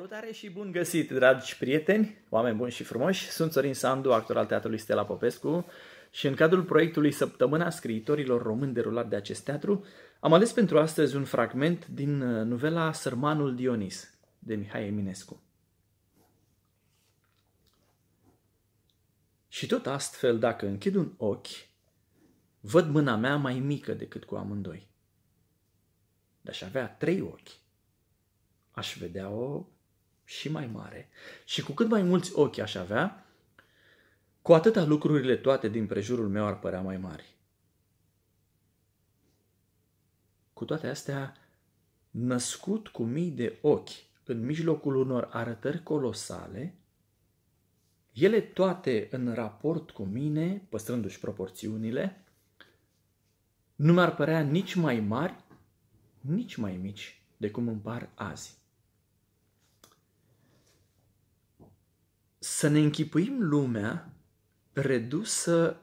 Salutare și bun găsit, dragi prieteni, oameni buni și frumoși! Sunt Sorin Sandu, actor al Teatrului Stella Popescu și în cadrul proiectului Săptămâna Scriitorilor Români derulat de acest teatru, am ales pentru astăzi un fragment din uh, novela Sărmanul Dionis, de Mihai Eminescu. Și tot astfel, dacă închid un ochi, văd mâna mea mai mică decât cu amândoi. Dar aș avea trei ochi. Aș vedea-o și mai mare. Și cu cât mai mulți ochi aș avea, cu atâta lucrurile toate din prejurul meu ar părea mai mari. Cu toate astea, născut cu mii de ochi în mijlocul unor arătări colosale, ele toate în raport cu mine, păstrându-și proporțiunile, nu mi-ar părea nici mai mari, nici mai mici de cum îmi par azi. să ne închipuim lumea redusă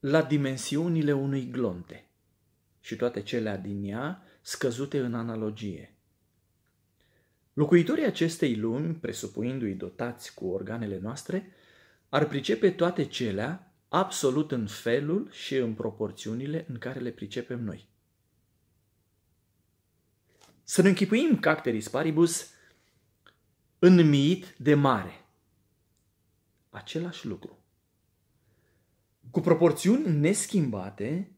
la dimensiunile unui glonte și toate cele din ea scăzute în analogie. Locuitorii acestei lumi, presupuindu-i dotați cu organele noastre, ar pricepe toate celea absolut în felul și în proporțiunile în care le pricepem noi. Să ne închipuim cacteris paribus înmiit de mare. Același lucru. Cu proporțiuni neschimbate,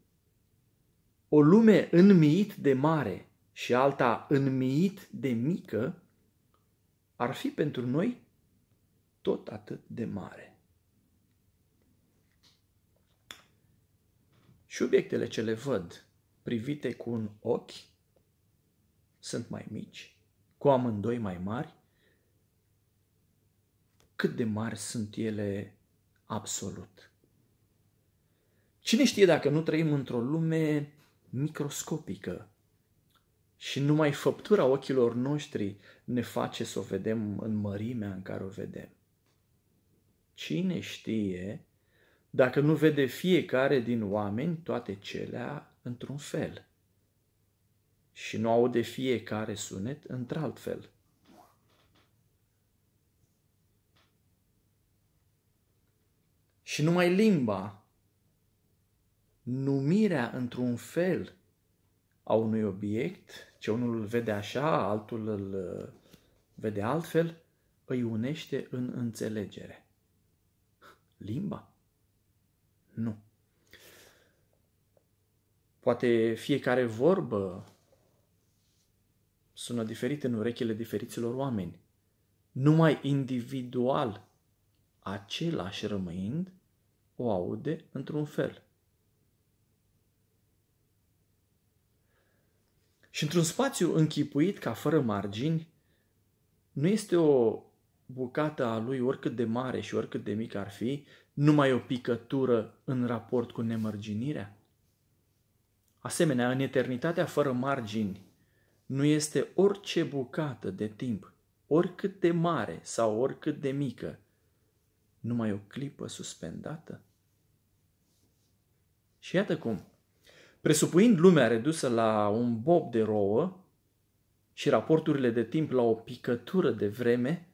o lume înmiit de mare și alta înmiit de mică ar fi pentru noi tot atât de mare. Și obiectele ce le văd privite cu un ochi sunt mai mici, cu amândoi mai mari, cât de mari sunt ele absolut. Cine știe dacă nu trăim într-o lume microscopică și numai făptura ochilor noștri ne face să o vedem în mărimea în care o vedem. Cine știe dacă nu vede fiecare din oameni toate celea într-un fel și nu aude fiecare sunet într-alt fel. Și numai limba, numirea într-un fel a unui obiect, ce unul îl vede așa, altul îl uh, vede altfel, îi unește în înțelegere. Limba? Nu. Poate fiecare vorbă sună diferit în urechile diferiților oameni. Numai individual, același rămâind, o aude într-un fel. Și într-un spațiu închipuit ca fără margini, nu este o bucată a lui, oricât de mare și oricât de mic ar fi, numai o picătură în raport cu nemărginirea? Asemenea, în eternitatea fără margini, nu este orice bucată de timp, oricât de mare sau oricât de mică, numai o clipă suspendată? Și iată cum. Presupuind lumea redusă la un bob de rouă și raporturile de timp la o picătură de vreme,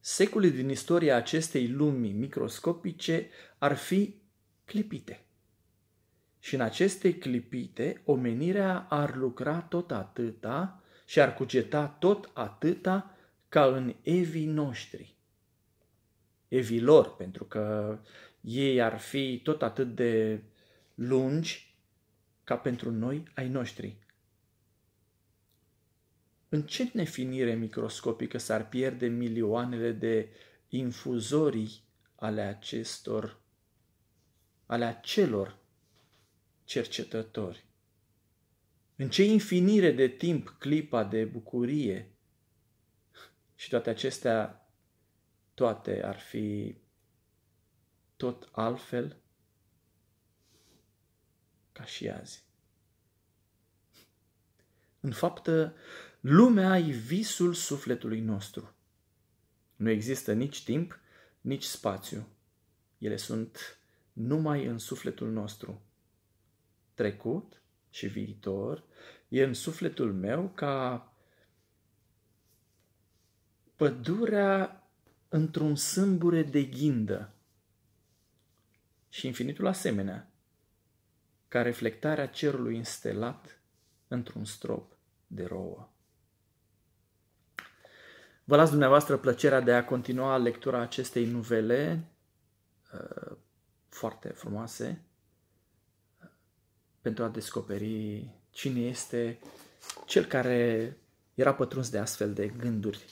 secole din istoria acestei lumi microscopice ar fi clipite. Și în aceste clipite, omenirea ar lucra tot atâta și ar cugeta tot atâta ca în evii noștri. lor, pentru că ei ar fi tot atât de lungi ca pentru noi ai noștri. În ce nefinire microscopică s-ar pierde milioanele de infuzorii ale acestor, ale acelor cercetători? În ce infinire de timp clipa de bucurie și toate acestea, toate ar fi tot altfel ca și azi. În fapt, lumea e visul sufletului nostru. Nu există nici timp, nici spațiu. Ele sunt numai în sufletul nostru. Trecut și viitor e în sufletul meu ca pădurea într-un sâmbure de ghindă și infinitul asemenea, ca reflectarea cerului înstelat într-un strop de rouă. Vă las dumneavoastră plăcerea de a continua lectura acestei nuvele uh, foarte frumoase pentru a descoperi cine este cel care era pătruns de astfel de gânduri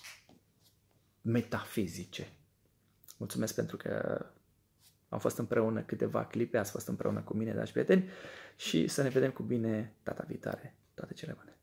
metafizice. Mulțumesc pentru că am fost împreună câteva clipe, ați fost împreună cu mine, dragi prieteni, și să ne vedem cu bine data viitoare. Toate cele bune!